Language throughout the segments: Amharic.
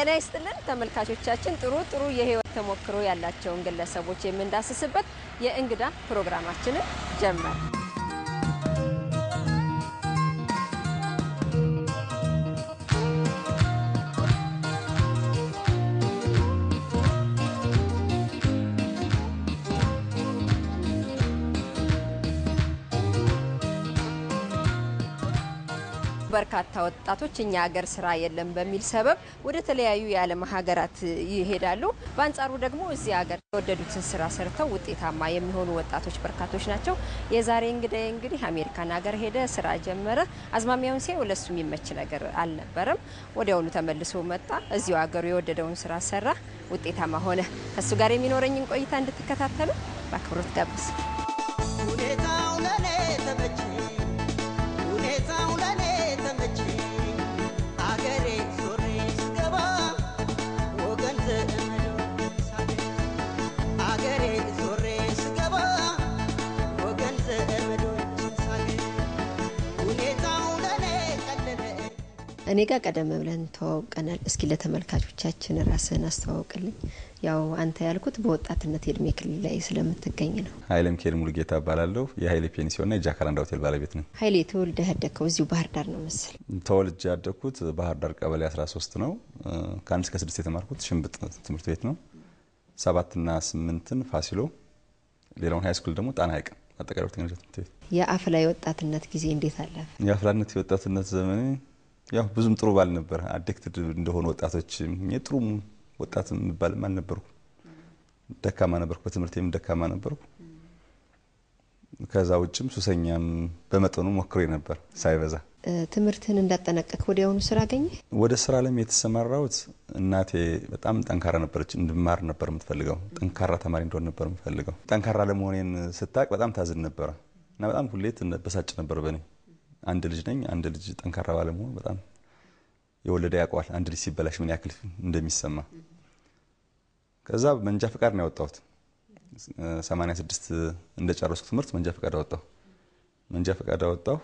ጤና ይስጥልን ተመልካቾቻችን። ጥሩ ጥሩ የህይወት ተሞክሮ ያላቸውን ግለሰቦች የምንዳስስበት የእንግዳ ፕሮግራማችንን ጀመር። በርካታ ወጣቶች እኛ ሀገር ስራ የለም በሚል ሰበብ ወደ ተለያዩ የዓለም ሀገራት ይሄዳሉ። በአንጻሩ ደግሞ እዚህ ሀገር የወደዱትን ስራ ሰርተው ውጤታማ የሚሆኑ ወጣቶች በርካቶች ናቸው። የዛሬ እንግዳዬ እንግዲህ አሜሪካን ሀገር ሄደ፣ ስራ ጀመረ። አዝማሚያውን ሲያይ ለሱ የሚመች ነገር አልነበረም። ወዲያውኑ ተመልሶ መጣ። እዚሁ ሀገሩ የወደደውን ስራ ሰራ፣ ውጤታማ ሆነ። ከእሱ ጋር የሚኖረኝን ቆይታ እንድትከታተሉ በአክብሮት ጋብዝ። ሁኔታው ለኔ ተመች ሁኔታው ለኔ እኔ ጋር ቀደም ብለን ተዋውቀናል። እስኪ ለተመልካቾቻችን ራስህን አስተዋውቅልኝ። ያው አንተ ያልኩት በወጣትነት የእድሜ ክልል ላይ ስለምትገኝ ነው። ሀይለ ሚካኤል ሙሉጌታ እባላለሁ። የሀይሌ ና የጃካራንዳ ሆቴል ባለቤት ነኝ። ሀይሌ፣ ተወልደ ያደግከው እዚሁ ባህር ዳር ነው መሰል? ተወልጄ ያደግኩት ባህር ዳር ቀበሌ 13 ነው። ከአንድ እስከ ስድስት የተማርኩት ሽንብጥ ትምህርት ቤት ነው። ሰባትና ስምንትን ፋሲሎ፣ ሌላውን ሀይ ስኩል ደግሞ ጣና ሐይቅ አጠቃላይ ሁለተኛ ትምህርት ቤት። የአፍላ የወጣትነት ጊዜ እንዴት አለፈ? የአፍላነት የወጣትነት ዘመኔ ያው ብዙም ጥሩ ባል ነበር። አዲክትድ እንደሆኑ ወጣቶች ጥሩ ወጣት የምባልም አልነበርኩ። ደካማ ነበርኩ፣ በትምህርቴም ደካማ ነበርኩ። ከዛ ውጭም ሱሰኛም በመጠኑ ሞክሬ ነበር ሳይበዛ። ትምህርትህን እንዳጠናቀቅ ወዲያውኑ ስራ አገኘ። ወደ ስራ ለም የተሰማራሁት እናቴ በጣም ጠንካራ ነበረች። እንድማር ነበር የምትፈልገው። ጠንካራ ተማሪ እንደሆን ነበር የምትፈልገው። ጠንካራ ለመሆኔን ስታቅ በጣም ታዝን ነበረ እና በጣም ሁሌት በሳጭ ነበር በእኔ አንድ ልጅ ነኝ። አንድ ልጅ ጠንካራ ባለመሆን በጣም የወለደ ያውቀዋል። አንድ ልጅ ሲበላሽ ምን ያክል እንደሚሰማ። ከዛ መንጃ ፈቃድ ነው ያወጣሁት። 86 እንደጨረስኩ ትምህርት መንጃ ፈቃድ አወጣሁ። መንጃ ፈቃድ አወጣሁ።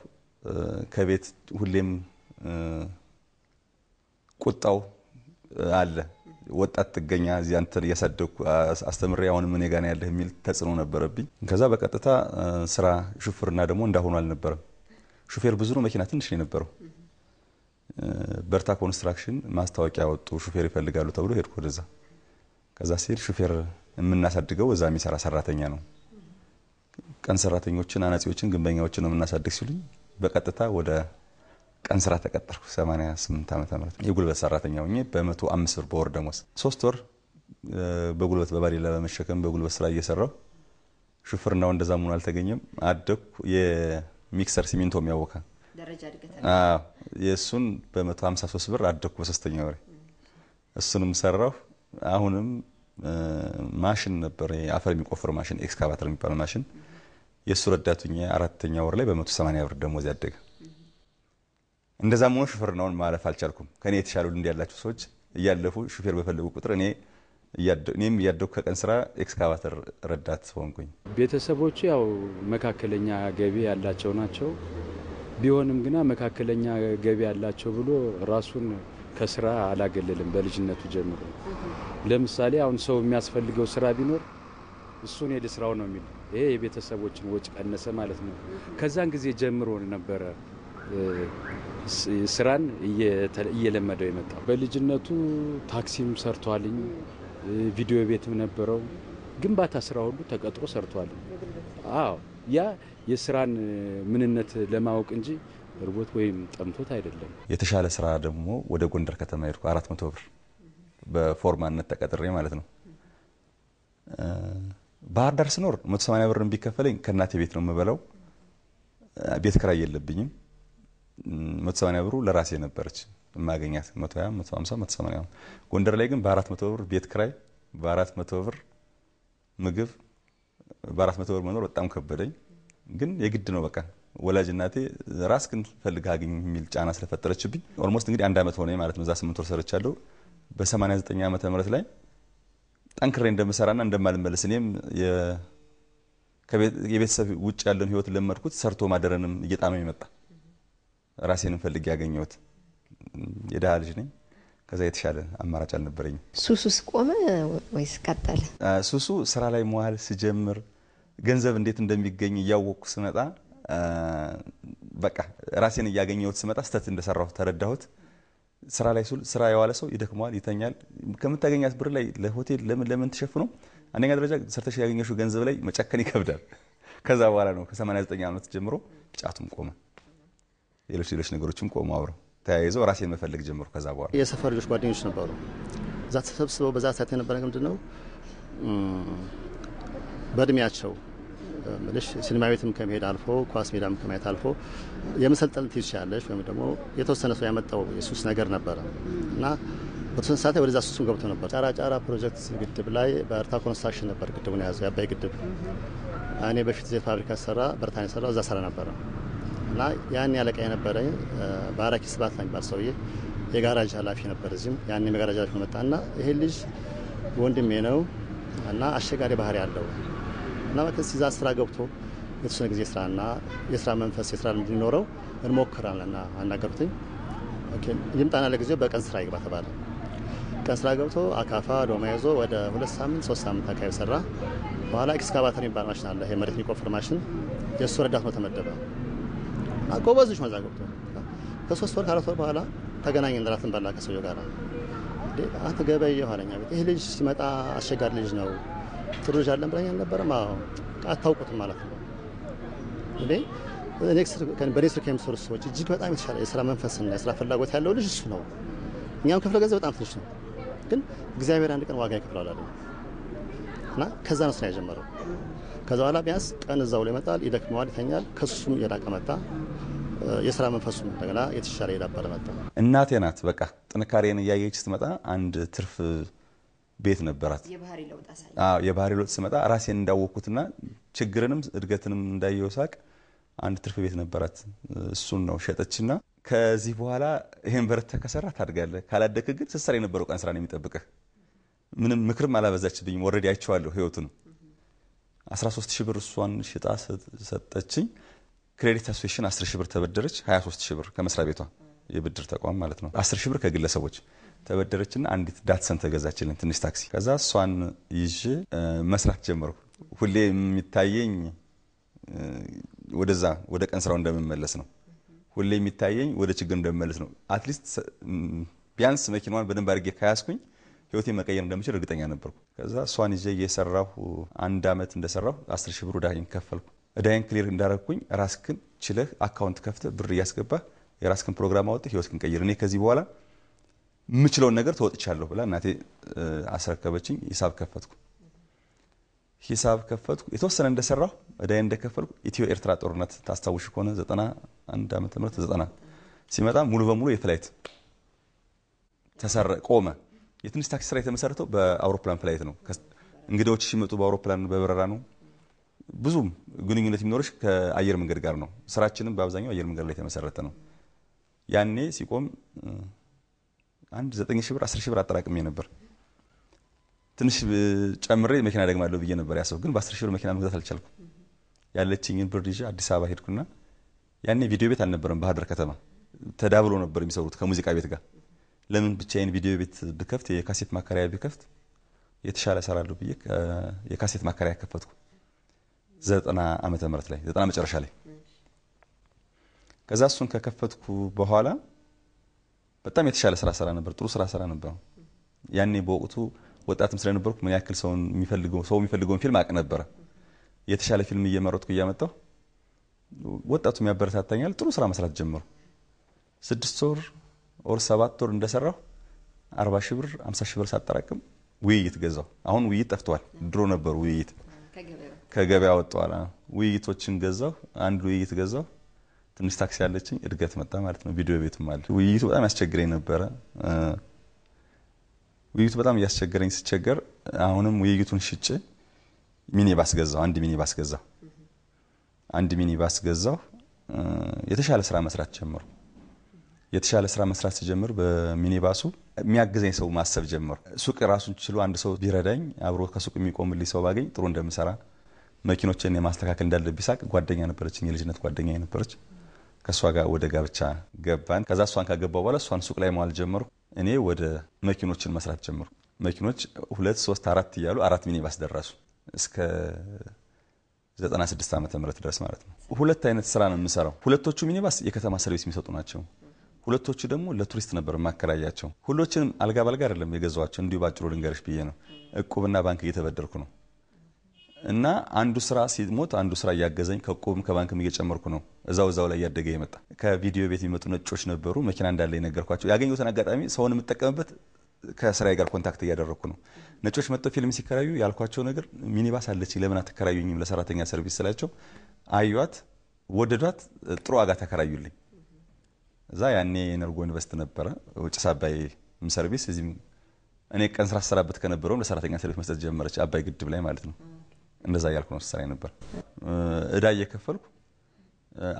ከቤት ሁሌም ቁጣው አለ። ወጣት ትገኛ እዚህ አንተን እያሳደግኩ አስተምሬ አሁን ምን ጋና ያለህ የሚል ተጽዕኖ ነበረብኝ። ከዛ በቀጥታ ስራ ሹፍርና ደግሞ እንዳሁኑ አልነበረም። ሹፌር ብዙ ነው፣ መኪና ትንሽ ነው የነበረው። በርታ ኮንስትራክሽን ማስታወቂያ ወጡ፣ ሹፌር ይፈልጋሉ ተብሎ ሄድኩ ወደዛ። ከዛ ሲሄድ ሹፌር የምናሳድገው እዛ የሚሰራ ሰራተኛ ነው። ቀን ሰራተኞችን፣ አናጺዎችን፣ ግንበኛዎችን ነው የምናሳድግ ሲሉኝ በቀጥታ ወደ ቀን ስራ ተቀጠርኩ። 88 ዓመተ ምህረት የጉልበት ሰራተኛ ሆኜ በ105 ብር በወር ደሞዝ ሶስት ወር በጉልበት በባዴላ በመሸከም በጉልበት ስራ እየሰራው ሹፍርናው እንደዛ መሆኑ አልተገኘም። አደኩ ሚክሰር ሲሚንቶ የሚያወካ የእሱን በ153 ብር አደኩ በሶስተኛ ወሬ እሱንም ሰራሁ። አሁንም ማሽን ነበር አፈር የሚቆፍር ማሽን ኤክስካቫተር የሚባል ማሽን የእሱ ረዳቱኝ አራተኛ ወር ላይ በ180 ብር ደሞዝ ያደገ እንደዛም ሆኖ ነውን ማለፍ አልቻልኩም። ከእኔ የተሻሉ ልምድ ያላቸው ሰዎች እያለፉ ሹፌር በፈለጉ ቁጥር እኔ እኔም እያደኩ ከቀን ስራ ኤክስካቫተር ረዳት ሆንኩኝ። ቤተሰቦቹ ያው መካከለኛ ገቢ ያላቸው ናቸው። ቢሆንም ግና መካከለኛ ገቢ ያላቸው ብሎ ራሱን ከስራ አላገለልም። በልጅነቱ ጀምሮ ለምሳሌ አሁን ሰው የሚያስፈልገው ስራ ቢኖር እሱን የል ስራው ነው የሚል ይሄ የቤተሰቦችን ወጭ ቀነሰ ማለት ነው። ከዛን ጊዜ ጀምሮ ነበረ ስራን እየለመደው የመጣ። በልጅነቱ ታክሲም ሰርቷልኝ ቪዲዮ ቤትም ነበረው። ግንባታ ስራ ሁሉ ተቀጥሮ ሰርቷል። አዎ ያ የስራን ምንነት ለማወቅ እንጂ እርቦት ወይም ጠምቶት አይደለም። የተሻለ ስራ ደግሞ ወደ ጎንደር ከተማ ሄድኩ። አራት መቶ ብር በፎርማነት ተቀጥሬ ማለት ነው። ባህር ዳር ስኖር መቶ ሰማንያ ብር ቢከፈለኝ ከእናቴ ቤት ነው የምበላው። ቤት ክራይ የለብኝም። መቶ ብሩ ለራሴ ነበረች የማገኛት መቶ ሀያ መቶ ጎንደር ላይ ግን በአራት መቶ ብር ቤት ክራይ በአራት መቶ ብር ምግብ በአራት መቶ ብር መኖር በጣም ከበደኝ። ግን የግድ ነው በቃ ወላጅ እናቴ ራስ ግን ፈልግ አግኝ የሚል ጫና ስለፈጠረችብኝ ኦልሞስት እንግዲህ አንድ ዓመት ሆነ ማለት ነው። እዛ ስምንት ወር ሰርቻለሁ። በ89 ዓመተ ምህረት ላይ ጠንክሬ እንደምሰራና እንደማልመለስ እኔም የቤተሰብ ውጭ ያለን ህይወት ለመድኩት። ሰርቶ ማደረንም እየጣመኝ መጣ። ራሴን ፈልግ ያገኘሁት የድሃ ልጅ ነኝ። ከዛ የተሻለ አማራጭ አልነበረኝ ሱሱ ስቆመ ወይስ ቀጠለ? ሱሱ ስራ ላይ መዋል ስጀምር ገንዘብ እንዴት እንደሚገኝ እያወቅኩ ስመጣ በቃ ራሴን እያገኘሁት ስመጣ ስተት እንደሰራሁ ተረዳሁት። ስራ ላይ ሱል ስራ የዋለ ሰው ይደክመዋል፣ ይተኛል። ከምታገኛት ብር ላይ ለሆቴል ለምን ለምን ትሸፍኖ? አንደኛ ደረጃ ሰርተሽ ያገኘሽው ገንዘብ ላይ መጨከን ይከብዳል። ከዛ በኋላ ነው ከ89 ዓመት ጀምሮ ጫቱም ቆመ። ሌሎች ሌሎች ነገሮችም ቆሙ አብረው ተያይዘው ራሴን መፈለግ ጀመሩ። ከዛ በኋላ የሰፈር ልጆች ጓደኞች ነበሩ። እዛ ተሰብስበው በዛ ሰዓት የነበረ ምንድን ነው በእድሜያቸው ምልሽ ሲኒማ ቤትም ከመሄድ አልፎ ኳስ ሜዳም ከማየት አልፎ የመሰልጠን ትችያለሽ ወይም ደግሞ የተወሰነ ሰው ያመጣው የሱስ ነገር ነበረ እና በተወሰነ ሰዓት ወደዛ ሱሱም ገብቶ ነበር። ጫራ ጫራ ፕሮጀክት ግድብ ላይ በእርታ ኮንስትራክሽን ነበር ግድቡን የያዘው የአባይ ግድብ። እኔ በፊት ዘይት ፋብሪካ ሰራ በርታን ሰራ እዛ ሰራ ነበረ እና ያን ያለቃ የነበረ ባራኪ ስባት የሚባል ሰውዬ የጋራጅ ኃላፊ ነበር። እዚህም ያን የጋራጅ ኃላፊ መጣ እና ይሄ ልጅ ወንድሜ ነው እና አሸጋሪ ባህሪ አለው እና በከስ ይዛ ስራ ገብቶ የተወሰነ ጊዜ ስራና የስራ መንፈስ የስራ ልምድ እንዲኖረው እንሞክራለንና አናገሩትኝ። ይምጣና ለጊዜው በቀን ስራ ይግባ ተባለ። ቀን ስራ ገብቶ አካፋ ዶማ ይዞ ወደ ሁለት ሳምንት ሶስት ሳምንት አካባቢ ሰራ። በኋላ ኤክስካቫተር የሚባል ማሽን አለ፣ ይሄ የሚቆፍር ማሽን የእሱ ረዳት ነው ተመደበ። ጎበዞች መዛ ገብቶ ከሶስት ወር ከአራት ወር በኋላ ተገናኘን። ራትን በላ ከሰውዬው ጋር አንተ ገበይ አለኝ። ቤት ይህ ልጅ ሲመጣ አስቸጋሪ ልጅ ነው። ጥሩ ልጅ አለን ብለኸኝ አልነበረም? አዎ አታውቁትም ማለት ነው እንዴ በእኔ ስር ከሚሰሩ ሰዎች እጅግ በጣም የተሻለ የስራ መንፈስና የስራ ፍላጎት ያለው ልጅ እሱ ነው። እኛም ክፍለ ገንዘብ በጣም ትንሽ ነው፣ ግን እግዚአብሔር አንድ ቀን ዋጋ ይከፍላል አለ እና ከዛ ነው ስራ የጀመረው። ከዛ በኋላ ቢያንስ ቀን እዛው ላይ ይመጣል፣ ይደክመዋል፣ ይተኛል። ከሱም የራቀ መጣ። የስራ መንፈሱ እንደገና የተሻለ የዳበረ መጣ። እናቴ ናት በቃ ጥንካሬን እያየች ስትመጣ አንድ ትርፍ ቤት ነበራት። የባህሪ ለውጥ ስመጣ ራሴን እንዳወቅኩትና ችግርንም እድገትንም እንዳየው ሳቅ አንድ ትርፍ ቤት ነበራት። እሱን ነው ሸጠችና ከዚህ በኋላ ይህን በረታ ከሰራ ታድጋለህ፣ ካላደክ ግን ስትሰራ የነበረው ቀን ስራ ነው የሚጠብቅህ ምንም ምክርም አላበዛችብኝም። ወረድ አይቼዋለሁ ህይወቱን 13 ሺህ ብር እሷን ሽጣ ሰጠችኝ። ክሬዲት አሶሽን 10 ሺህ ብር ተበደረች። 23 ሺህ ብር ከመስሪያ ቤቷ የብድር ተቋም ማለት ነው። 10 ሺህ ብር ከግለሰቦች ተበደረችና አንዲት ዳትሰን ተገዛችልን ትንሽ ታክሲ። ከዛ እሷን ይዥ መስራት ጀመርኩ። ሁሌ የሚታየኝ ወደዛ ወደ ቀን ስራው እንደምመለስ ነው። ሁሌ የሚታየኝ ወደ ችግር እንደምመለስ ነው። አትሊስት ቢያንስ መኪናዋን በደንብ አድርጌ ካያስኩኝ ህይወቴን መቀየር እንደምችል እርግጠኛ ነበርኩ። ከዛ እሷን ይዤ እየሰራሁ አንድ ዓመት እንደሰራሁ አስር ሺህ ብር እዳዬን ከፈልኩ። እዳዬን ክሊር እንዳረግኩኝ ራስክን ችለህ አካውንት ከፍተህ ብር እያስገባህ የራስክን ፕሮግራም አወጥተህ ህይወትክን ቀይር፣ እኔ ከዚህ በኋላ የምችለውን ነገር ተወጥቻለሁ ብላ እናቴ አስረከበችኝ። ሂሳብ ከፈትኩ። ሂሳብ ከፈትኩ። የተወሰነ እንደሰራሁ እዳዬን እንደከፈልኩ ኢትዮ ኤርትራ ጦርነት ታስታውሽ ከሆነ አንድ ዓመተ ምህረት ዘጠና ሲመጣ ሙሉ በሙሉ የፍላይት ተሰረ ቆመ። የትንሽ ታክሲ ስራ የተመሰረተው በአውሮፕላን ፍላይት ነው። እንግዳዎች ሲመጡ በአውሮፕላን በበረራ ነው። ብዙም ግንኙነት የሚኖርሽ ከአየር መንገድ ጋር ነው። ስራችንም በአብዛኛው አየር መንገድ ላይ የተመሰረተ ነው። ያኔ ሲቆም አንድ ዘጠኝ ሺህ ብር አስር ሺህ ብር አጠራቅሜ ነበር። ትንሽ ጨምሬ መኪና ደግማለሁ ብዬ ነበር ያሰው፣ ግን በአስር ሺህ ብር መኪና መግዛት አልቻልኩም። ያለችኝን ብር ይዤ አዲስ አበባ ሄድኩና ያኔ ቪዲዮ ቤት አልነበረም ባህር ዳር ከተማ ተዳብሎ ነበር የሚሰሩት ከሙዚቃ ቤት ጋር ለምን ብቻዬን ቪዲዮ ቤት ብከፍት የካሴት ማከራያ ብከፍት የተሻለ እሰራለሁ ብዬ የካሴት ማከራያ ከፈትኩ ዘጠና ዓመተ ምህረት ላይ ዘጠና መጨረሻ ላይ ከዛ እሱን ከከፈትኩ በኋላ በጣም የተሻለ ስራ ስራ ነበር፣ ጥሩ ስራ ስራ ነበር። ያኔ በወቅቱ ወጣትም ስለነበርኩ ምን ያክል ሰው የሚፈልገውን ፊልም አቅ ነበረ። የተሻለ ፊልም እየመረጥኩ እያመጣሁ ወጣቱም ያበረታታኛል። ጥሩ ስራ መስራት ጀመሩ። ስድስት ወር ኦር ሰባት ወር እንደሰራው አርባ ሺህ ብር አምሳ ሺህ ብር ሳጠራቅም ውይይት ገዛው። አሁን ውይይት ጠፍተዋል። ድሮ ነበር ውይይት ከገበያ ወጥተዋል። ውይይቶችን ገዛው። አንድ ውይይት ገዛው። ትንሽ ታክሲ ያለችኝ እድገት መጣ ማለት ነው። ቪዲዮ ቤትም አለ። ውይይቱ በጣም ያስቸግረኝ ነበረ። ውይይቱ በጣም እያስቸገረኝ ሲቸገር አሁንም ውይይቱን ሽጭ ሚኒባስ ገዛ ገዛው። አንድ ሚኒባስ ገዛ ገዛው። አንድ ሚኒባስ ገዛው። የተሻለ ስራ መስራት ጀምሩ። የተሻለ ስራ መስራት ሲጀምር በሚኒባሱ የሚያግዘኝ ሰው ማሰብ ጀምር። ሱቅ ራሱን ችሎ አንድ ሰው ቢረዳኝ አብሮ ከሱቅ የሚቆምልኝ ሰው ባገኝ ጥሩ እንደምሰራ መኪኖችን የማስተካከል እንዳለብኝ ሳቅ ጓደኛ ነበረች፣ የልጅነት ጓደኛ ነበረች። ከእሷ ጋር ወደ ጋብቻ ገባን። ከዛ እሷን ካገባ በኋላ እሷን ሱቅ ላይ መዋል ጀመርኩ። እኔ ወደ መኪኖችን መስራት ጀምሩ መኪኖች ሁለት፣ ሶስት፣ አራት እያሉ አራት ሚኒባስ ደረሱ እስከ 96 ዓመተ ምህረት ድረስ ማለት ነው። ሁለት አይነት ስራ ነው የምሰራው። ሁለቶቹ ሚኒባስ የከተማ ሰርቪስ የሚሰጡ ናቸው። ሁለቶቹ ደግሞ ለቱሪስት ነበር ማከራያቸው። ሁሎችንም አልጋ ባልጋ አይደለም የገዛዋቸው፣ እንዲሁ ባጭሩ ልንገርሽ ብዬ ነው። እቁብና ባንክ እየተበደርኩ ነው እና አንዱ ስራ ሲሞት አንዱ ስራ እያገዘኝ ከቁብም ከባንክም እየጨመርኩ ነው። እዛው እዛው ላይ እያደገ የመጣ ከቪዲዮ ቤት የሚመጡ ነጮች ነበሩ። መኪና እንዳለ የነገርኳቸው ያገኘሁትን አጋጣሚ ሰውን የምጠቀምበት ከስራዬ ጋር ኮንታክት እያደረግኩ ነው። ነጮች መጥተው ፊልም ሲከራዩ ያልኳቸው ነገር ሚኒባስ አለች ለምን አትከራዩኝም ለሰራተኛ ሰርቪስ ስላቸው አዩዋት፣ ወደዷት፣ ጥሩ ዋጋ ተከራዩልኝ። እዛ ያኔ ኤነርጎ ዩኒቨርስቲ ነበረ ጭስ አባይ ሰርቪስ እዚህም እኔ ቀን ስራ ሰራበት ከነበረውም ለሰራተኛ ሰርቪስ መስጠት ጀመረች አባይ ግድብ ላይ ማለት ነው። እንደዛ እያልኩ ነው ስሰራ ነበር። እዳ እየከፈልኩ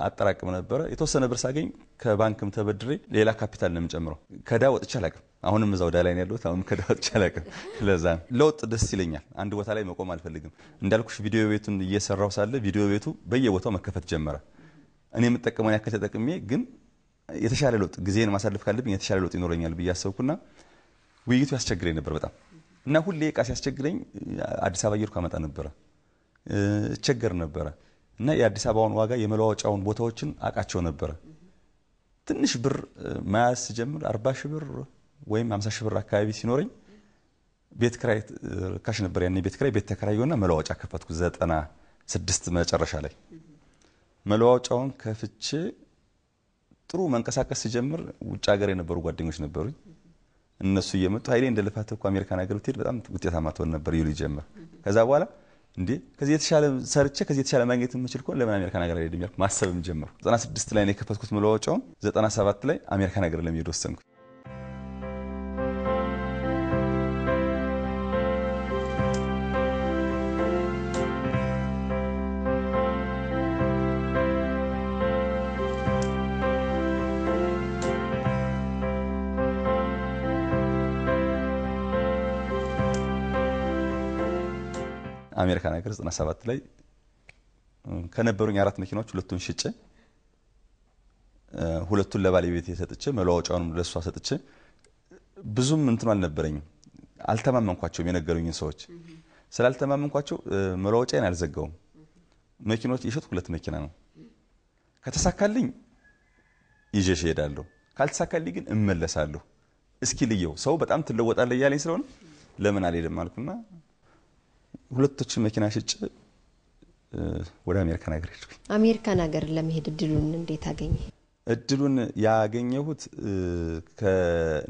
አጠራቅም ነበረ። የተወሰነ ብር ሳገኝ ከባንክም ተበድሬ ሌላ ካፒታል ነው የምጨምረው። ከዳ ወጥቼ አላቅም። አሁንም እዛው ዳ ላይ ነው ያለሁት። አሁንም ከዳ ወጥቼ አላቅም። ለዛ ለውጥ ደስ ይለኛል። አንድ ቦታ ላይ መቆም አልፈልግም። እንዳልኩሽ ቪዲዮ ቤቱን እየሰራው ሳለ ቪዲዮ ቤቱ በየቦታው መከፈት ጀመረ። እኔ የምጠቀመውን ያክል ተጠቅሜ ግን የተሻለ ለውጥ ጊዜን ማሳለፍ ካለብኝ የተሻለ ለውጥ ይኖረኛል ብዬ አሰብኩና ውይይቱ ያስቸግረኝ ነበር በጣም እና ሁሌ እቃ ሲያስቸግረኝ አዲስ አበባ እየሄድኩ አመጣ ነበረ፣ እቸገር ነበረ እና የአዲስ አበባውን ዋጋ የመለዋወጫውን ቦታዎችን አውቃቸው ነበረ። ትንሽ ብር መያዝ ስጀምር አርባ ሺህ ብር ወይም ሀምሳ ሺህ ብር አካባቢ ሲኖረኝ ቤት ክራይ ርካሽ ነበር። ያኔ ቤት ክራይ ቤት ተከራየሁና መለዋወጫ ከፈትኩ ዘጠና ስድስት መጨረሻ ላይ መለዋወጫውን ከፍቼ ጥሩ መንቀሳቀስ ሲጀምር ውጭ ሀገር የነበሩ ጓደኞች ነበሩኝ። እነሱ እየመጡ ኃይሌ እንደ ልፋት እኮ አሜሪካን ሀገር ብትሄድ በጣም ውጤታማ ትሆን ነበር ይሉ ይጀምር። ከዛ በኋላ እንዴ ከዚህ የተሻለ ሰርቼ ከዚህ የተሻለ ማግኘት የምችል ከሆነ ለምን አሜሪካን ሀገር አልሄድም እያልኩ ማሰብም ጀመርኩ። 96 ላይ ነው የከፈትኩት መለዋወጫውን፣ 97 ላይ አሜሪካን ሀገር ለመሄድ ወሰንኩት። አሜሪካ ነገር 97 ላይ ከነበሩኝ አራት መኪናዎች ሁለቱን ሽጬ ሁለቱን ለባለቤቴ ሰጥቼ መለዋወጫውንም ለእሷ ሰጥቼ ብዙም እንትኑ አልነበረኝም። አልተማመንኳቸውም የነገሩኝን ሰዎች ስላልተማመንኳቸው መለዋወጫን አልዘጋውም። መኪኖች የሸጥኩ ሁለት መኪና ነው። ከተሳካልኝ ይዤ እሄዳለሁ፣ ካልተሳካልኝ ግን እመለሳለሁ። እስኪ ልየው ሰው በጣም ትለወጣለህ እያለኝ ስለሆነ ለምን አልሄድም አልኩና ሁለቶች መኪና ሽጭ ወደ አሜሪካን ሀገር ሄድኩ። አሜሪካን ሀገር ለመሄድ እድሉን እንዴት አገኘ? እድሉን ያገኘሁት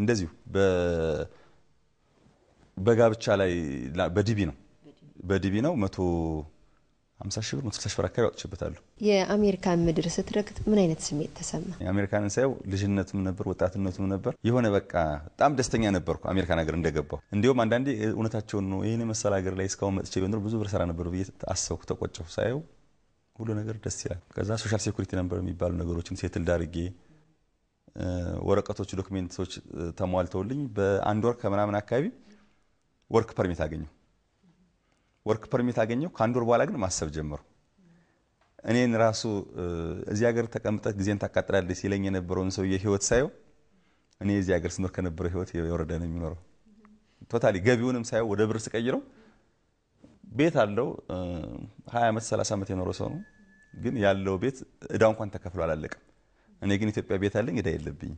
እንደዚሁ በጋብቻ ላይ በዲቢ ነው በዲቢ ነው መቶ ሀምሳ ሺህ ብር መቶ ሺህ ብር አካባቢ አውጥቼበታለሁ። የአሜሪካን ምድር ስትረግጥ ምን አይነት ስሜት ተሰማ? የአሜሪካንን ሳየው ልጅነቱም ነበር ወጣትነቱም ነበር የሆነ በቃ በጣም ደስተኛ ነበርኩ አሜሪካን ሀገር እንደገባው እንዲሁም አንዳንዴ እውነታቸውን ነው ይህን የመሰለ ሀገር ላይ እስካሁን መጥቼ ቢኖር ብዙ ብር ሰራ ነበር ብዬ አሰብኩ፣ ተቆጨሁ። ሳየው ሁሉ ነገር ደስ ይላል። ከዛ ሶሻል ሴኩሪቲ ነበር የሚባሉ ነገሮችን ሴትል ዳርጌ ወረቀቶች ዶክሜንቶች ተሟልተውልኝ በአንድ ወር ከምናምን አካባቢ ወርክ ፐርሚት አገኘሁ። ወርክ ፐርሚት አገኘው። ከአንድ ወር በኋላ ግን ማሰብ ጀምሩ። እኔን ራሱ እዚህ ሀገር ተቀምጠህ ጊዜን ታቃጥላለች ሲለኝ የነበረውን ሰውዬ ህይወት ሳየው እኔ እዚህ ሀገር ስኖር ከነበረው ህይወት የወረደ ነው የሚኖረው። ቶታሊ ገቢውንም ሳየው ወደ ብር ስቀይረው ቤት አለው። ሀያ ዓመት ሰላሳ ዓመት የኖረው ሰው ነው። ግን ያለው ቤት እዳ እንኳን ተከፍሎ አላለቅም። እኔ ግን ኢትዮጵያ ቤት አለኝ፣ እዳ የለብኝ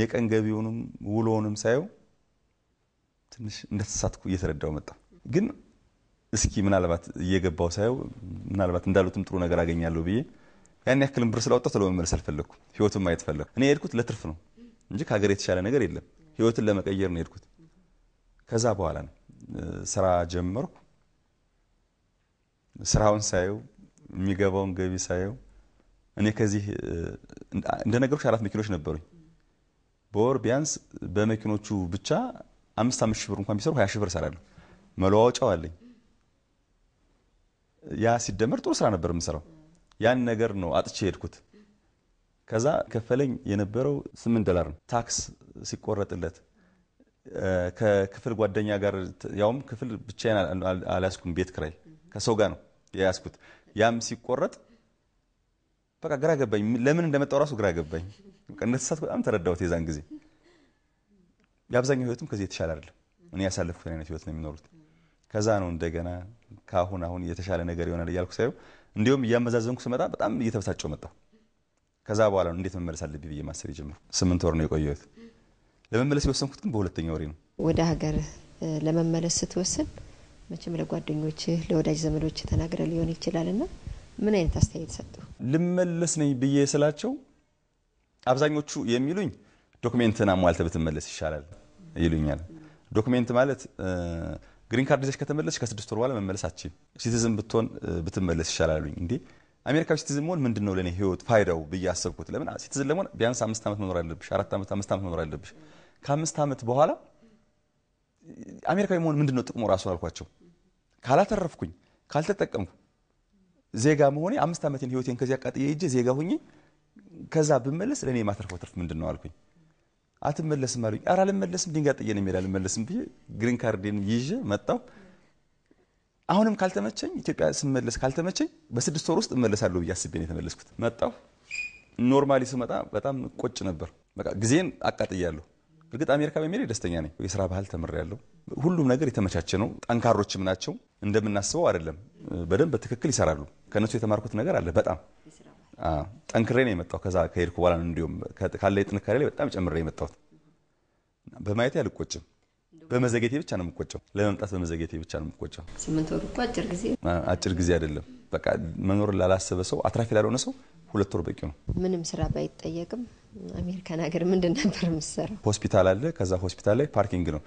የቀን ገቢውንም ውሎውንም ሳየው ትንሽ እንደተሳትኩ እየተረዳው መጣ። ግን እስኪ ምናልባት እየገባው ሳየው ምናልባት እንዳሉትም ጥሩ ነገር አገኛለሁ ብዬ ያን ያክልም ብር ስላወጣሁ ተለው መመለስ አልፈለግኩ። ህይወቱን ማየት ፈለግኩ። እኔ የሄድኩት ለትርፍ ነው እንጂ ከሀገር የተሻለ ነገር የለም። ህይወትን ለመቀየር ነው የሄድኩት። ከዛ በኋላ ነው ስራ ጀመርኩ። ስራውን ሳየው የሚገባውን ገቢ ሳየው እኔ ከዚህ እንደ ነገሮች አራት መኪኖች ነበሩኝ። በወር ቢያንስ በመኪኖቹ ብቻ አምስት አምስት ሺህ ብር እንኳን ቢሰሩ ሀያ ሺህ ብር እሰራለሁ። መለዋወጫው አለኝ። ያ ሲደመር ጥሩ ስራ ነበር የምሰራው። ያን ነገር ነው አጥቼ ሄድኩት። ከዛ ከፈለኝ የነበረው ስምንት ዶላር ነው። ታክስ ሲቆረጥለት ከክፍል ጓደኛ ጋር ያውም ክፍል ብቻዬን አልያዝኩም። ቤት ክራይ ከሰው ጋር ነው የያዝኩት። ያም ሲቆረጥ በቃ ግራ ገባኝ። ለምን እንደመጣው ራሱ ግራ ገባኝ። እንደተሳትኩ በጣም ተረዳሁት የዛን ጊዜ የአብዛኛው ህይወትም ከዚህ የተሻለ አይደለም። እኔ ያሳለፍኩት አይነት ህይወት ነው የሚኖሩት። ከዛ ነው እንደገና ከአሁን አሁን የተሻለ ነገር ይሆናል እያልኩ ሳየው እንዲሁም እያመዛዘንኩ ስመጣ በጣም እየተበሳጨው መጣው። ከዛ በኋላ ነው እንዴት መመለስ አለብኝ ብዬ ማሰብ የጀመርኩ። ስምንት ወር ነው የቆየሁት። ለመመለስ የወሰንኩት ግን በሁለተኛ ወሬ ነው። ወደ ሀገር ለመመለስ ስትወስን መቼም ለጓደኞች ለወዳጅ ዘመዶች ተናግረ ሊሆን ይችላል እና ምን አይነት አስተያየት ሰጡ? ልመለስ ነኝ ብዬ ስላቸው አብዛኞቹ የሚሉኝ ዶክሜንትን አሟልተ ብትመለስ ይሻላል ይሉኛል። ዶክሜንት ማለት ግሪን ካርድ ይዘሽ ከተመለስሽ ከስድስት ወር በኋላ መመለስ አችም ሲቲዝን ብትሆን ብትመለስ ይሻላሉ። እንዴ አሜሪካ ሲቲዝን መሆን ምንድን ነው ለእኔ ህይወት ፋይዳው ብዬ አሰብኩት። ለምን ሲቲዝን ለመሆን ቢያንስ አምስት ዓመት መኖር አለብሽ፣ አራት ዓመት አምስት ዓመት መኖር አለብሽ። ከአምስት ዓመት በኋላ አሜሪካዊ መሆን ምንድን ነው ጥቅሙ ራሱ አልኳቸው። ካላተረፍኩኝ ካልተጠቀምኩ ዜጋ መሆኔ አምስት ዓመትን ህይወቴን ከዚያ አቃጥዬ ሄጄ ዜጋ ሁኜ ከዛ ብመለስ ለእኔ የማተርፈው ትርፍ ምንድን ነው አልኩኝ። አትመለስም አሉኝ። ኧረ አልመለስም ድንጋይ ጥዬ ነው የሚሄድ አልመለስም ብዬ ግሪን ካርዴን ይዤ መጣሁ። አሁንም ካልተመቸኝ ኢትዮጵያ ስመለስ ካልተመቸኝ በስድስት ወር ውስጥ እመለሳለሁ ብዬ አስቤ ነው የተመለስኩት። መጣሁ። ኖርማሊ ስመጣ በጣም ቆጭ ነበር። በቃ ጊዜን አቃጥያለሁ። እርግጥ አሜሪካ በሚሄድ ደስተኛ ነኝ። የስራ ባህል ተምሬያለሁ። ሁሉም ነገር የተመቻቸ ነው። ጠንካሮችም ናቸው። እንደምናስበው አይደለም። በደንብ በትክክል ይሰራሉ። ከእነሱ የተማርኩት ነገር አለ በጣም ጠንክሬ ነው የመጣው። ከዛ ከሄድኩ በኋላ እንዲሁም ካለ ጥንካሬ ላይ በጣም ጨምሬ የመጣሁት በማየት አልቆጭም። በመዘጌቴ ብቻ ነው የምቆጨው። ለመምጣት በመዘጌቴ ብቻ ነው የምቆጨው። ስምንት ወር እኮ አጭር ጊዜ አጭር ጊዜ አይደለም። በቃ መኖር ላላሰበ ሰው፣ አትራፊ ላልሆነ ሰው ሁለት ወር በቂ ነው። ምንም ስራ ባይጠየቅም አሜሪካን ሀገር ምንድን ነበር የምትሰራው? ሆስፒታል አለ። ከዛ ሆስፒታል ላይ ፓርኪንግ ነው።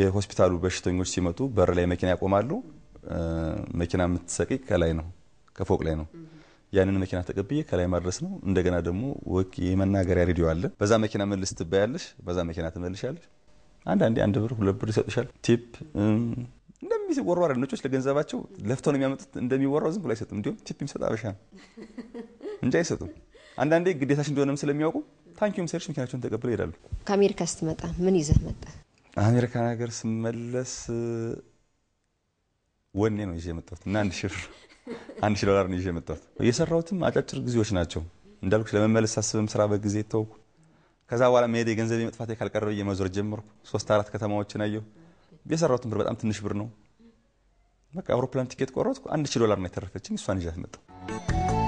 የሆስፒታሉ በሽተኞች ሲመጡ በር ላይ መኪና ያቆማሉ። መኪና የምትሰቂ ከላይ ነው፣ ከፎቅ ላይ ነው። ያንን መኪና ተቀብዬ ከላይ ማድረስ ነው። እንደገና ደግሞ ወቅ የመናገሪያ ሬዲዮ አለ። በዛ መኪና መልስ ትባያለሽ፣ በዛ መኪና ትመልሻለሽ። አንዳንዴ አንድ ብር ሁለት ብር ይሰጡሻል። ቲፕ እንደሚወራው ነጮች ለገንዘባቸው ለፍተው ነው የሚያመጡት። እንደሚወራው ዝም ብሎ አይሰጡም። እንዲሁም ቲፕ የሚሰጥ አበሻ እንጂ አይሰጡም። አንዳንዴ ግዴታችን እንደሆነም ስለሚያውቁ ታንኪዩም ሰርሽ መኪናቸውን ተቀብለው ይሄዳሉ። ከአሜሪካ ስትመጣ ምን ይዘህ መጣ? አሜሪካን ሀገር ስመለስ ወኔ ነው ይዤ የመጣሁት እና አንድ ሺህ ብር አንድ ሺህ ዶላር ነው ይዤ የመጣሁት። የሰራሁትም አጫጭር ጊዜዎች ናቸው እንዳልኩሽ፣ ለመመለስ ሳስብም ስራ በጊዜ ተውኩ። ከዛ በኋላ መሄድ የገንዘብ መጥፋት ካልቀረ ብዬ መዞር ጀመርኩ። ሶስት አራት ከተማዎችን አየሁ። የሰራሁትን ብር በጣም ትንሽ ብር ነው። በቃ አውሮፕላን ቲኬት ቆረጥኩ። አንድ ሺህ ዶላር ነው የተረፈችኝ። እሷን ይዣት መጣሁ።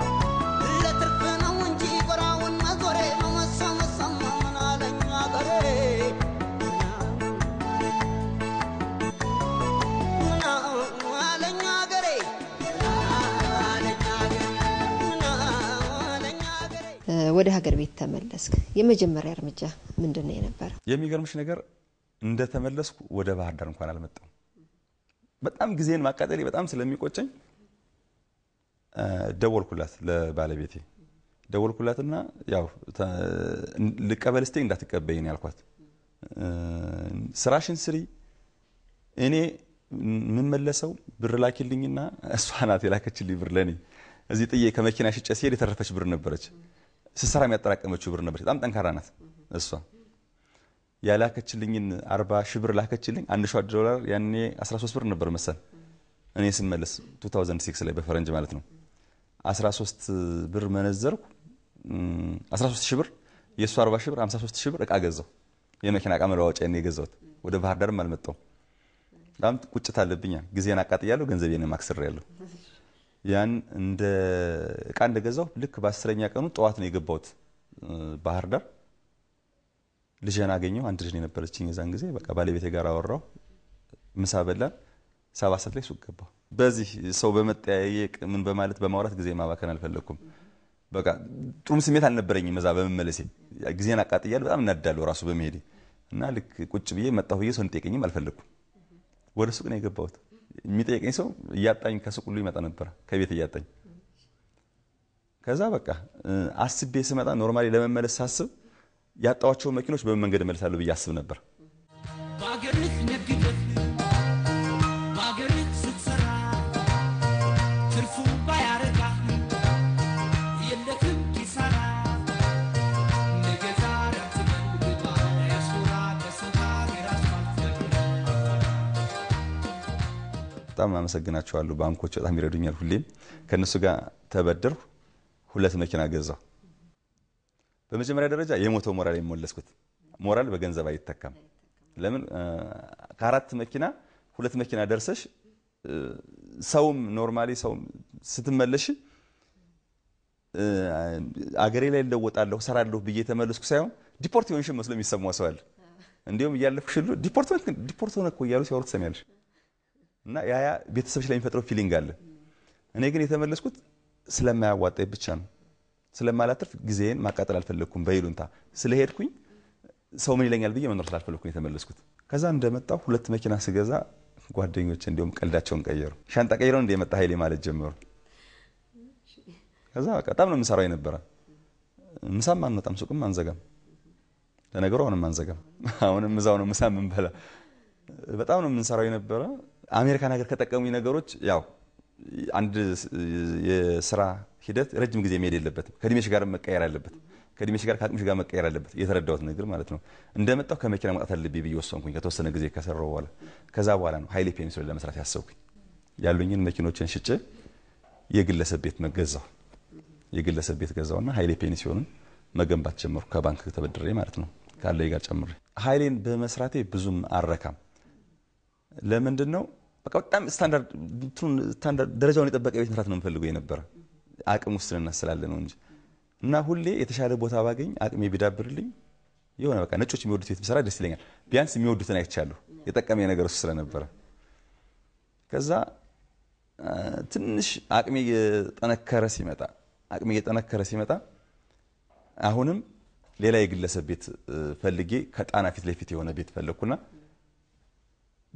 ወደ ሀገር ቤት ተመለስክ፣ የመጀመሪያ እርምጃ ምንድን ነው የነበረው? የሚገርምሽ ነገር እንደተመለስኩ ወደ ባህር ዳር እንኳን አልመጣም። በጣም ጊዜን ማቃጠሌ በጣም ስለሚቆጨኝ ደወልኩላት፣ ለባለቤቴ ደወልኩላትና ያው ልቀበል ስቴ እንዳትቀበይ ነው ያልኳት። ስራሽን ስሪ፣ እኔ የምመለሰው ብር ላኪልኝና እሷ ናት የላከችልኝ ብር ለእኔ እዚህ ጥዬ ከመኪና ሽጨ ሲሄድ የተረፈች ብር ነበረች። ስሰራ የሚያጠራቀመችው ብር ነበር። በጣም ጠንካራ ናት እሷ። ያላከችልኝን አርባ ሺህ ብር ላከችልኝ። አንድ ሺህ ዶላር ያኔ 13 ብር ነበር መሰል እኔ ስመለስ 2006 ላይ በፈረንጅ ማለት ነው። 13 ብር መነዘርኩ። 13 ሺህ ብር የእሱ 40 ሺህ ብር 53 ሺህ ብር እቃ ገዛው። የመኪና እቃ መለዋወጫ ነው የገዛሁት። ወደ ባህር ዳርም አልመጣው። በጣም ቁጭት አለብኛል። ጊዜን አቃጥያለሁ፣ ገንዘቤን ማክሰር ያለሁ ያን እንደ እቃ እንደገዛው ልክ በአስረኛ ቀኑ ጠዋት ነው የገባሁት ባህር ዳር። ልጅን አገኘው። አንድ ልጅ የነበረችኝ የዛን ጊዜ በቃ ባለቤቴ ጋር አወራው፣ ምሳ በላን። ሰባት ሰዓት ላይ ሱቅ ገባሁ። በዚህ ሰው በመጠያየቅ ምን በማለት በማውራት ጊዜ ማባከን አልፈለግኩም። በቃ ጥሩም ስሜት አልነበረኝም። እዛ በመመለሴ ጊዜን አቃጥያለሁ። በጣም እናዳለሁ ራሱ በመሄዴ እና ልክ ቁጭ ብዬ መጣሁ ብዬ ሰው እንጠይቀኝም አልፈለግኩም። ወደ ሱቅ ነው የገባሁት። የሚጠየቀኝ ሰው እያጣኝ ከሱቅ ሁሉ ይመጣ ነበር፣ ከቤት እያጣኝ። ከዛ በቃ አስቤ ስመጣ ኖርማሊ ለመመለስ ሳስብ ያጣዋቸውን መኪኖች በምን መንገድ እመልሳለሁ ብዬ አስብ ነበር። በጣም አመሰግናቸዋለሁ። ባንኮች በጣም ይረዱኛል። ሁሌም ከእነሱ ጋር ተበደርኩ። ሁለት መኪና ገዛሁ። በመጀመሪያ ደረጃ የሞተው ሞራል የሞለስኩት። ሞራል በገንዘብ አይተካም። ለምን ከአራት መኪና ሁለት መኪና ደርሰሽ ሰውም ኖርማሊ ሰውም ስትመለሽ አገሬ ላይ እለወጣለሁ ሰራለሁ ብዬ የተመለስኩ ሳይሆን ዲፖርት የሆንሽ መስሎ የሚሰማ ሰዋል። እንዲሁም እያለፍኩሽ ዲፖርት ሆነ እኮ እያሉ ሲያወሩ ትሰሚያለሽ። እና ያ ያ ቤተሰብሽ ላይ የሚፈጥረው ፊሊንግ አለ። እኔ ግን የተመለስኩት ስለማያዋጣኝ ብቻ ነው። ስለማላትርፍ ጊዜን ማቃጠል አልፈለግኩም። በይሉንታ ስለሄድኩኝ ሰው ምን ይለኛል ብዬ መኖር ስላልፈለግኩኝ የተመለስኩት። ከዛ እንደመጣው ሁለት መኪና ስገዛ ጓደኞች እንዲሁም ቀልዳቸውን ቀየሩ። ሻንጣ ቀይረው እንደ የመጣ ኃይሌ ማለት ጀመሩ። ከዛ በጣም ነው የምሰራው የነበረ። ምሳም አንወጣም፣ ሱቅም አንዘጋም። ለነገሩ አሁንም አንዘጋም። አሁንም እዛው ነው ምሳ ምንበላ። በጣም ነው የምንሰራው የነበረ አሜሪካ ነገር ከጠቀሙኝ ነገሮች ያው አንድ የስራ ሂደት ረጅም ጊዜ መሄድ የለበትም። ከእድሜሽ ጋር መቀየር አለበት። ከእድሜሽ ጋር ከአቅምሽ ጋር መቀየር አለበት። የተረዳሁት ነገር ማለት ነው። እንደመጣሁ ከመኪና መውጣት አለብኝ ብዬ ወሰንኩኝ። ከተወሰነ ጊዜ ከሰራው በኋላ ከዛ በኋላ ነው ሀይሌ ፔኒንሱላ ለመስራት ያሰብኩኝ። ያሉኝን መኪኖችን ሽጬ የግለሰብ ቤት መገዛው የግለሰብ ቤት ገዛውና ሀይሌ ፔኒንሱላን መገንባት ጀመርኩ። ከባንክ ተበድሬ ማለት ነው ካለ ጋር ጨምሬ ሀይሌን በመስራቴ ብዙም አረካም ለምንድን ነው በቃ በጣም ስታንዳርድ ደረጃውን የጠበቀ ቤት መስራት ነው የምፈልገው የነበረ አቅም ውስጥ ስላለ ነው እንጂ እና ሁሌ የተሻለ ቦታ ባገኝ አቅሜ ቢዳብርልኝ የሆነ በቃ ነጮች የሚወዱት ቤት ብሰራ ደስ ይለኛል። ቢያንስ የሚወዱትን አይቻለሁ። የጠቀመ ነገር እሱ ስለነበረ ከዛ ትንሽ አቅሜ እየጠነከረ ሲመጣ አቅሜ እየጠነከረ ሲመጣ አሁንም ሌላ የግለሰብ ቤት ፈልጌ ከጣና ፊት ለፊት የሆነ ቤት ፈለግኩና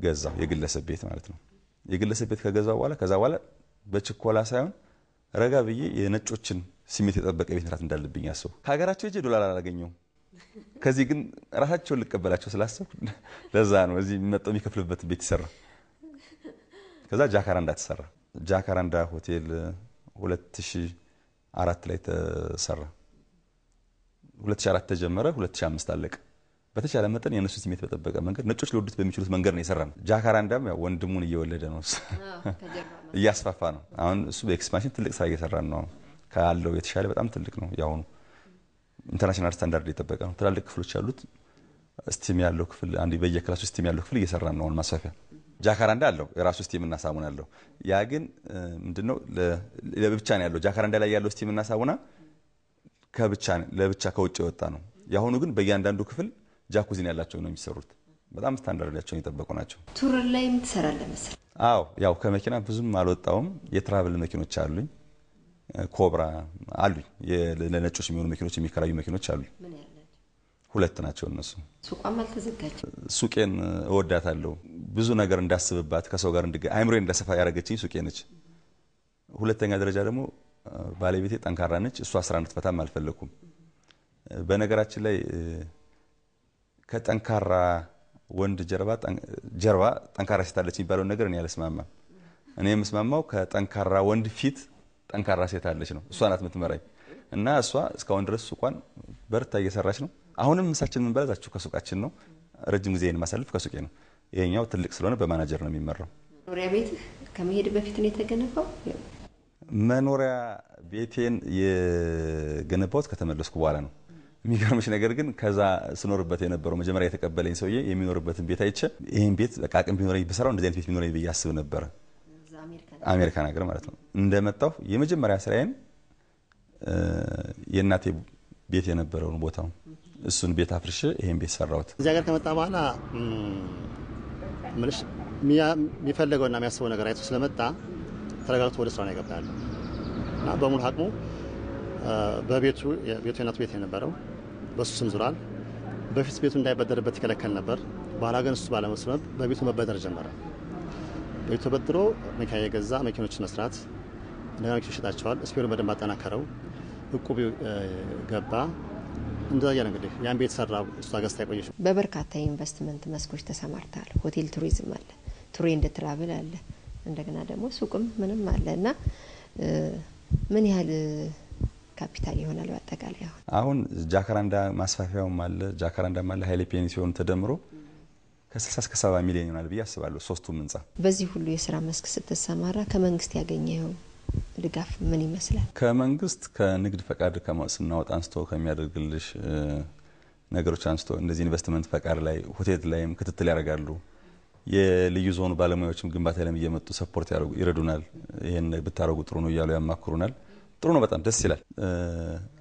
ገዛው፣ የግለሰብ ቤት ማለት ነው። የግለሰብ ቤት ከገዛው በኋላ ከዛ በኋላ በችኮላ ሳይሆን ረጋ ብዬ የነጮችን ስሜት የጠበቀ ቤት መስራት እንዳለብኝ ያሰብኩ። ከሀገራቸው ሄጄ ዶላር አላገኘውም። ከዚህ ግን ራሳቸውን ልቀበላቸው ስላሰብኩ ለዛ ነው እዚህ የሚመጣው የሚከፍልበት ቤት ይሰራ። ከዛ ጃካራንዳ ተሰራ። ጃካራንዳ ሆቴል 2004 ላይ ተሰራ። 2004 ተጀመረ፣ 2005 አለቀ። በተቻለ መጠን የእነሱ ስሜት በጠበቀ መንገድ ነጮች ሊወዱት በሚችሉት መንገድ ነው የሰራ ነው። ጃካራንዳም ወንድሙን እየወለደ ነው፣ እያስፋፋ ነው። አሁን እሱ በኤክስፓንሽን ትልቅ ስራ እየሰራ ነው። ካለው የተሻለ በጣም ትልቅ ነው። የአሁኑ ኢንተርናሽናል ስታንዳርድ የጠበቀ ነው። ትላልቅ ክፍሎች ያሉት ስቲም ያለው ክፍል አንድ በየክላሱ ስቲም ያለው ክፍል እየሰራ ነው። አሁን ማስፋፊያ ጃካራንዳ አለው የራሱ ስቲም እና ሳሙና አለው። ያ ግን ምንድነው ለብቻ ነው ያለው። ጃካራንዳ ላይ ያለው ስቲም እና ሳሙና ከብቻ ለብቻ ከውጭ የወጣ ነው። የአሁኑ ግን በእያንዳንዱ ክፍል ጃኩዚን ያላቸው ነው የሚሰሩት። በጣም ስታንዳርዳቸውን የጠበቁ ናቸው። ቱር ላይ የምትሰራለ መሰል? አዎ፣ ያው ከመኪና ብዙም አልወጣውም። የትራቭል መኪኖች አሉኝ፣ ኮብራ አሉኝ። ለነጮች የሚሆኑ መኪኖች የሚከራዩ መኪኖች አሉኝ። ሁለት ናቸው እነሱ። ሱቋም አልተዘጋጀም። ሱቄን እወዳታለሁ። ብዙ ነገር እንዳስብባት ከሰው ጋር እንድገ አይምሮ እንዳሰፋ ያደረገችኝ ሱቄ ነች። ሁለተኛ ደረጃ ደግሞ ባለቤቴ ጠንካራ ነች። እሷ ስራ እንድትፈታም አልፈለኩም። በነገራችን ላይ ከጠንካራ ወንድ ጀርባ ጠንካራ ሴት አለች የሚባለውን ነገር እኔ አልስማማም። እኔ የምስማማው ከጠንካራ ወንድ ፊት ጠንካራ ሴት አለች ነው። እሷ ናት የምትመራኝ እና እሷ እስካሁን ድረስ ሱቋን በርታ እየሰራች ነው። አሁንም ምሳችን የምንበላዛችሁ ከሱቃችን ነው። ረጅም ጊዜ ማሳለፍ ከሱቄ ነው። ይሄኛው ትልቅ ስለሆነ በማናጀር ነው የሚመራው። መኖሪያ ቤት ከመሄድ በፊት ነው የተገነባው። መኖሪያ ቤቴን የገነባሁት ከተመለስኩ በኋላ ነው። የሚገርምሽ ነገር ግን ከዛ ስኖርበት የነበረው መጀመሪያ የተቀበለኝ ሰውዬ የሚኖርበትን ቤት አይቼ ይህን ቤት በቃ አቅም ቢኖረኝ ብሰራው እንደዚህ አይነት ቤት ቢኖረኝ ብዬ አስብ ነበረ። አሜሪካ ሀገር ማለት ነው። እንደመጣሁ የመጀመሪያ ስራዬን የእናቴ ቤት የነበረውን ቦታው እሱን ቤት አፍርሽ ይህን ቤት ሰራሁት። እዚህ ሀገር ከመጣ በኋላ ምንሽ የሚፈልገውና የሚያስበው ነገር አይቶ ስለመጣ ተረጋግቶ ወደ ስራ ነው እና በሙሉ አቅሙ በቤቱ የእናቱ ቤት የነበረው በሱ ስም ዙሯል። በፊት ቤቱ እንዳይበደርበት ይከለከል ነበር። በኋላ ግን እሱ ባለመስመብ በቤቱ መበደር ጀመረ። በቤቱ ተበድሮ መኪና የገዛ መኪኖችን መስራት እንደገና መኪኖች ይሸጣቸዋል። ስፔሩን በደንብ አጠናከረው። እቁብ ገባ። እንደዚያ እንግዲህ ያን ቤት ሰራ። እሱ ገዝታ የቆየች በበርካታ የኢንቨስትመንት መስኮች ተሰማርታል። ሆቴል ቱሪዝም አለ፣ ቱሬ እንደ ትራቭል አለ፣ እንደገና ደግሞ ሱቅም ምንም አለ እና ምን ያህል ካፒታል ይሆናል። በአጠቃላይ አሁን አሁን ጃካራንዳ ማስፋፊያውም አለ ጃካራንዳም አለ ሀይሌ ፔኒ ተደምሮ ከ60 እስከ 70 ሚሊዮን ይሆናል ብዬ አስባለሁ። ሶስቱም ህንጻ በዚህ ሁሉ የስራ መስክ ስትሰማራ ከመንግስት ያገኘው ድጋፍ ምን ይመስላል? ከመንግስት ከንግድ ፈቃድ ስናወጣ አንስቶ ከሚያደርግልሽ ነገሮች አንስቶ እንደዚህ ኢንቨስትመንት ፈቃድ ላይ ሆቴል ላይም ክትትል ያደርጋሉ። የልዩ ዞኑ ባለሙያዎችም ግንባታ ላይም እየመጡ ሰፖርት ይረዱናል። ይህን ብታደረጉ ጥሩ ነው እያሉ ያማክሩናል። ጥሩ ነው። በጣም ደስ ይላል።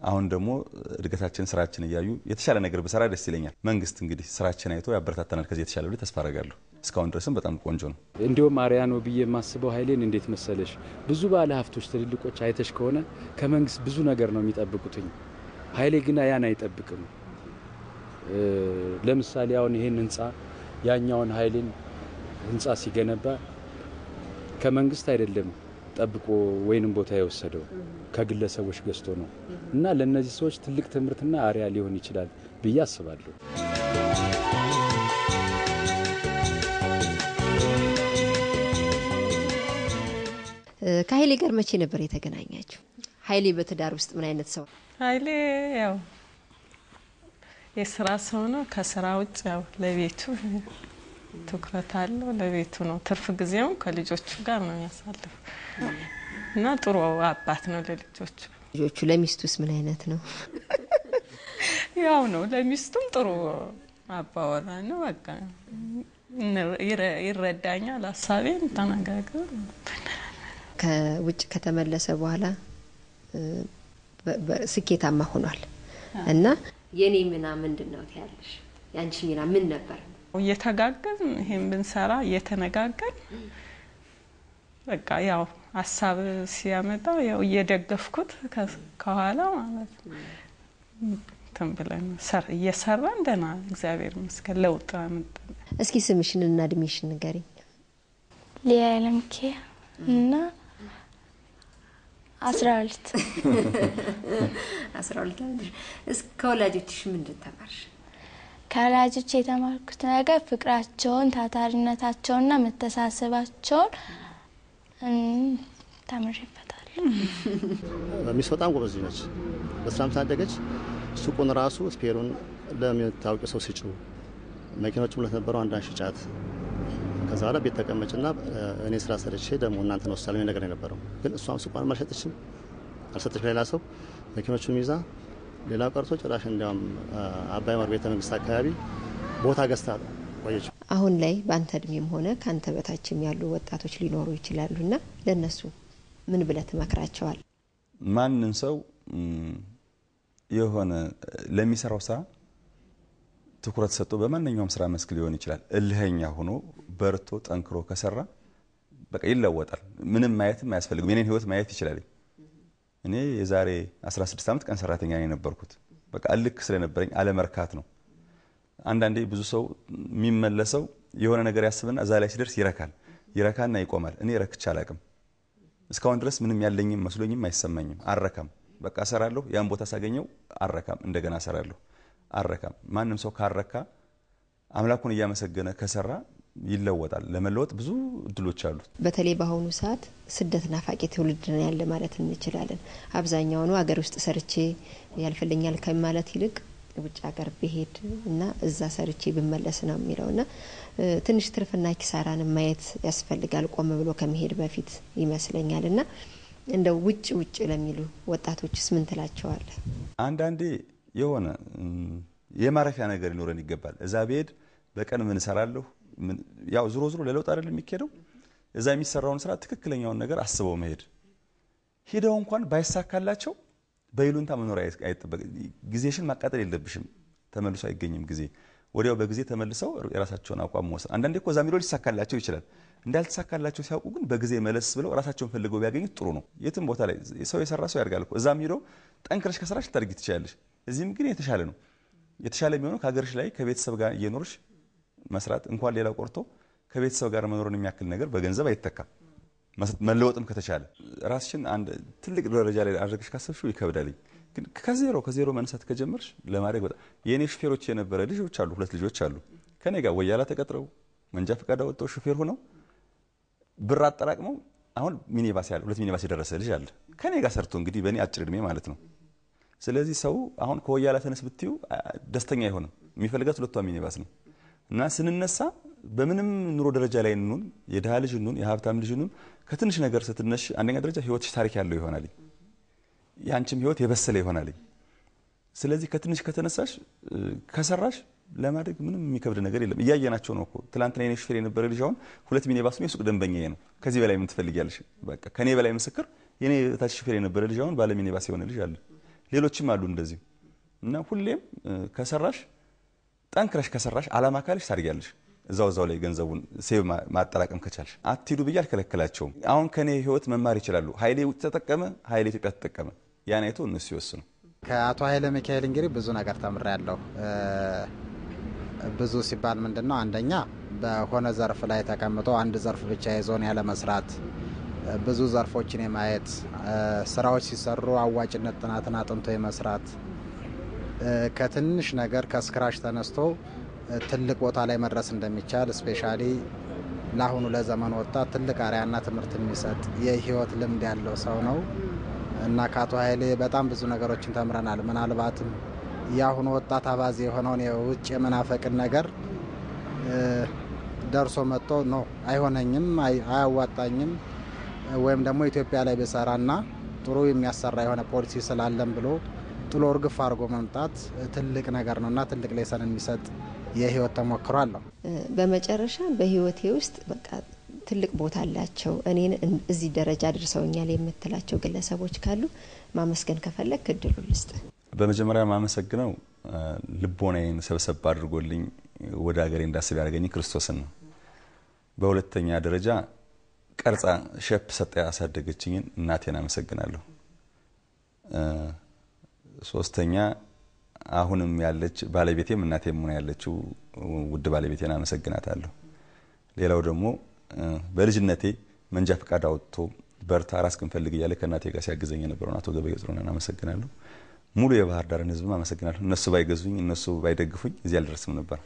አሁን ደግሞ እድገታችን ስራችን እያዩ የተሻለ ነገር ብሰራ ደስ ይለኛል። መንግስት እንግዲህ ስራችን አይቶ ያበረታተናል። ከዚህ የተሻለ ብሎ ተስፋ አረጋለሁ። እስካሁን ድረስም በጣም ቆንጆ ነው። እንዲሁም አሪያ ነው ብዬ የማስበው ኃይሌን እንዴት መሰለሽ፣ ብዙ ባለ ሀብቶች ትልልቆች አይተሽ ከሆነ ከመንግስት ብዙ ነገር ነው የሚጠብቁትኝ። ኃይሌ ግና ያን አይጠብቅም። ለምሳሌ አሁን ይሄን ህንፃ ያኛውን ኃይሌን ህንፃ ሲገነባ ከመንግስት አይደለም ጠብቆ ወይንም ቦታ የወሰደው ከግለሰቦች ገዝቶ ነው እና ለእነዚህ ሰዎች ትልቅ ትምህርትና አሪያ ሊሆን ይችላል ብዬ አስባለሁ። ከሀይሌ ጋር መቼ ነበር የተገናኛችሁ? ሀይሌ በትዳር ውስጥ ምን አይነት ሰው? ሀይሌ ያው የስራ ሰው ነው። ከስራ ውጭ ያው ለቤቱ ትኩረት አለው። ለቤቱ ነው። ትርፍ ጊዜውም ከልጆቹ ጋር ነው የሚያሳልፍ እና ጥሩ አባት ነው ለልጆቹ። ልጆቹ ለሚስቱስ ምን አይነት ነው? ያው ነው ለሚስቱም ጥሩ አባወራ ነው። በቃ ይረዳኛል፣ ሀሳቤን ተነጋግረን ከውጭ ከተመለሰ በኋላ ስኬታማ ሆኗል እና የኔ ሚና ምንድን ነው ያለሽ? የአንቺ ሚና ምን ነበር? እየተጋገዝን ይሄን ብንሰራ እየተነጋገን በቃ ያው ሀሳብ ሲያመጣው ያው እየደገፍኩት ከኋላ ማለት እንትን ብለን እየሰራ እንደና እግዚአብሔር ይመስገን ለውጥ አመጣን። እስኪ ስምሽን እና እድሜሽን ንገሪኝ። ሊያለምኬ እና አስራ ሁለት አስራ ሁለት ከወላጆችሽ ምንድን ተማርሽ? ከወላጆች የተማርኩት ነገር ፍቅራቸውን፣ ታታሪነታቸውና መተሳሰባቸውን ታምሬበታል። ሚስት በጣም ጎበዝ ነች። በሰላም ታደገች። ሱቁን ራሱ ስፔሩን ለሚታወቅ ሰው ስጭው፣ መኪኖች ብለት ነበረው አንዳንድ ሽጫት። ከዛ በኋላ ቤት ተቀመጭና እኔ ስራ ሰርቼ ደግሞ እናንተ ነው ሳለ ነገር የነበረው ግን እሷም ሱቋን አልሸጠችም፣ አልሰጠች ሌላ ሰው መኪኖቹን ይዛ ሌላ ቀርቶ ጭራሽ እንዲያውም አባይ ማር ቤተ መንግስት አካባቢ ቦታ ገዝታ ቆየች። አሁን ላይ በአንተ እድሜም ሆነ ከአንተ በታችም ያሉ ወጣቶች ሊኖሩ ና ለእነሱ ምን ብለ ትመክራቸዋል? ማንን ሰው የሆነ ለሚሰራው ስራ ትኩረት ሰጥቶ በማንኛውም ስራ መስክ ሊሆን ይችላል። እልህኛ ሆኖ በርቶ ጠንክሮ ከሰራ በቃ ይለወጣል። ምንም ማየትም አያስፈልግም። የኔን ህይወት ማየት ይችላል። እኔ የዛሬ 16 ዓመት ቀን ሰራተኛ ነው የነበርኩት። በቃ እልክ ስለነበረኝ አለመርካት ነው አንዳንዴ ብዙ ሰው የሚመለሰው የሆነ ነገር ያስብና እዛ ላይ ሲደርስ ይረካል። ይረካና ይቆማል። እኔ ረክቼ አላቅም። እስካሁን ድረስ ምንም ያለኝም መስሎኝም አይሰማኝም። አረካም። በቃ እሰራለሁ። ያን ቦታ ሳገኘው አረካም፣ እንደገና እሰራለሁ። አረካም። ማንም ሰው ካረካ አምላኩን እያመሰገነ ከሰራ ይለወጣል። ለመለወጥ ብዙ እድሎች አሉት። በተለይ በአሁኑ ሰዓት ስደት ናፋቂ ትውልድ ነው ያለ ማለት እንችላለን። አብዛኛውኑ አገር ውስጥ ሰርቼ ያልፈልኛል ከማለት ይልቅ ውጭ ሀገር ብሄድ እና እዛ ሰርቼ ብመለስ ነው የሚለው ና ትንሽ ትርፍና ኪሳራን ማየት ያስፈልጋል ቆም ብሎ ከመሄድ በፊት ይመስለኛል እና እንደው ውጭ ውጭ ለሚሉ ወጣቶችስ ምን ትላቸዋለህ? አንዳንዴ የሆነ የማረፊያ ነገር ሊኖረን ይገባል። እዛ ብሄድ በቀን ምን እሰራለሁ? ያው ዝሮ ዝሮ ለለውጥ አይደለም የሚካሄደው። እዛ የሚሰራውን ስራ ትክክለኛውን ነገር አስበው መሄድ ሂደው እንኳን ባይሳካላቸው በይሉንታ መኖር አይጠበቅ። ጊዜሽን ማቃጠል የለብሽም። ተመልሶ አይገኝም ጊዜ። ወዲያው በጊዜ ተመልሰው የራሳቸውን አቋም መወሰን። አንዳንዴ እኮ ዛሚሮ ሊሳካላቸው ይችላል። እንዳልተሳካላቸው ሲያውቁ ግን በጊዜ መለስ ብለው ራሳቸውን ፈልገው ቢያገኙት ጥሩ ነው። የትም ቦታ ላይ ሰው የሰራ ሰው ያድጋል እኮ። ጠንክረሽ ከስራሽ ልታድጊ ትችላለሽ። እዚህም ግን የተሻለ ነው። የተሻለ የሚሆነው ከሀገርሽ ላይ ከቤተሰብ ጋር እየኖርሽ መስራት እንኳን ሌላው ቆርቶ ከቤተሰብ ጋር መኖርን የሚያክል ነገር በገንዘብ አይተካም። መለወጥም ከተቻለ ራስሽን አንድ ትልቅ ደረጃ ላይ አድርገሽ ካሰብሽው ይከብዳልኝ። ግን ከዜሮ ከዜሮ መነሳት ከጀመርሽ ለማድረግ በጣም የእኔ ሹፌሮች የነበረ ልጆች አሉ፣ ሁለት ልጆች አሉ ከኔ ጋር ወያላ ተቀጥረው መንጃ ፈቃድ አወጣው ሹፌር ሆነው ብር አጠራቅመው አሁን ሚኒባስ ያለ ሁለት ሚኒባስ የደረሰ ልጅ አለ ከኔ ጋር ሰርቶ እንግዲህ በእኔ አጭር እድሜ ማለት ነው። ስለዚህ ሰው አሁን ከወያላ ተነስ ብትዩ ደስተኛ አይሆንም። የሚፈልጋት ሁለቷ ሚኒባስ ነው እና ስንነሳ በምንም ኑሮ ደረጃ ላይ እንሁን የድሃ ልጅ እንሁን የሀብታም ልጅ እንሁን ከትንሽ ነገር ስትነሽ አንደኛ ደረጃ ህይወትሽ ታሪክ ያለው ይሆናልኝ ያንቺም ህይወት የበሰለ ይሆናልኝ። ስለዚህ ከትንሽ ከተነሳሽ ከሰራሽ ለማድረግ ምንም የሚከብድ ነገር የለም። እያየናቸው ነው እኮ ትላንትና የኔ ሹፌር የነበረ ልጅ አሁን ሁለት ሚኒባስ ነው የሱቅ ደንበኛ ነው። ከዚህ በላይ ምን ትፈልጊያለሽ? በቃ ከኔ በላይ ምስክር የኔ ታች ሹፌር የነበረ ልጅ አሁን ባለ ሚኒባስ የሆነ ልጅ አለ። ሌሎችም አሉ እንደዚሁ እና ሁሌም ከሰራሽ ጠንክረሽ ከሰራሽ አላማ ካለሽ ታድጊያለሽ። እዛው እዛው ላይ ገንዘቡን ሴብ ማጠራቀም ከቻልሽ አትሂዱ ብዬ አልከለከላቸውም። አሁን ከኔ ህይወት መማር ይችላሉ። ሀይሌ ተጠቀመ፣ ሀይሌ ኢትዮጵያ ተጠቀመ። ያን አይቶ እነሱ ይወስኑ። ከአቶ ሀይለ ሚካኤል እንግዲህ ብዙ ነገር ተምሬያለሁ። ብዙ ሲባል ምንድን ነው? አንደኛ በሆነ ዘርፍ ላይ ተቀምጦ አንድ ዘርፍ ብቻ ይዞን ያለ መስራት፣ ብዙ ዘርፎችን የማየት ስራዎች ሲሰሩ አዋጭነት ጥናትን አጥንቶ የመስራት ከትንሽ ነገር ከስክራሽ ተነስቶ ትልቅ ቦታ ላይ መድረስ እንደሚቻል ስፔሻ ለአሁኑ ለዘመን ወጣት ትልቅ አርያና ትምህርት የሚሰጥ የህይወት ልምድ ያለው ሰው ነው እና ከአቶ ኃይሌ በጣም ብዙ ነገሮችን ተምረናል። ምናልባትም የአሁኑ ወጣት አባዜ የሆነውን የውጭ የመናፈቅን ነገር ደርሶ መጥቶ ኖ አይሆነኝም፣ አያዋጣኝም ወይም ደግሞ ኢትዮጵያ ላይ ብሰራና ጥሩ የሚያሰራ የሆነ ፖሊሲ ስላለን ብሎ ጥሎ እርግፍ አድርጎ መምጣት ትልቅ ነገር ነው እና ትልቅ ሌሰን የሚሰጥ የህይወት ተሞክሮ አለው። በመጨረሻ በህይወቴ ውስጥ በቃ ትልቅ ቦታ አላቸው እኔን እዚህ ደረጃ አድርሰውኛል የምትላቸው ግለሰቦች ካሉ ማመስገን ከፈለግ እድሉ ልስጥ። በመጀመሪያ ማመሰግነው ልቦናዬን ሰብሰብ አድርጎልኝ ወደ ሀገሬ እንዳስብ ያደረገኝ ክርስቶስን ነው። በሁለተኛ ደረጃ ቀርጻ ሸፕ ሰጠ ያሳደገችኝን እናቴን አመሰግናለሁ። ሶስተኛ አሁንም ያለች ባለቤቴም እናቴም ሆነ ያለችው ውድ ባለቤቴን አመሰግናታለሁ። ሌላው ደግሞ በልጅነቴ መንጃ ፈቃድ አውጥቶ በርታ ራስ ፈልግ እያለ ከእናቴ ጋር ሲያግዘኝ የነበረውን አቶ ገበየ ጽሮንን አመሰግናለሁ። ሙሉ የባህር ዳርን ህዝብም አመሰግናለሁ። እነሱ ባይገዙኝ እነሱ ባይደግፉኝ እዚህ አልደረስም ነበር።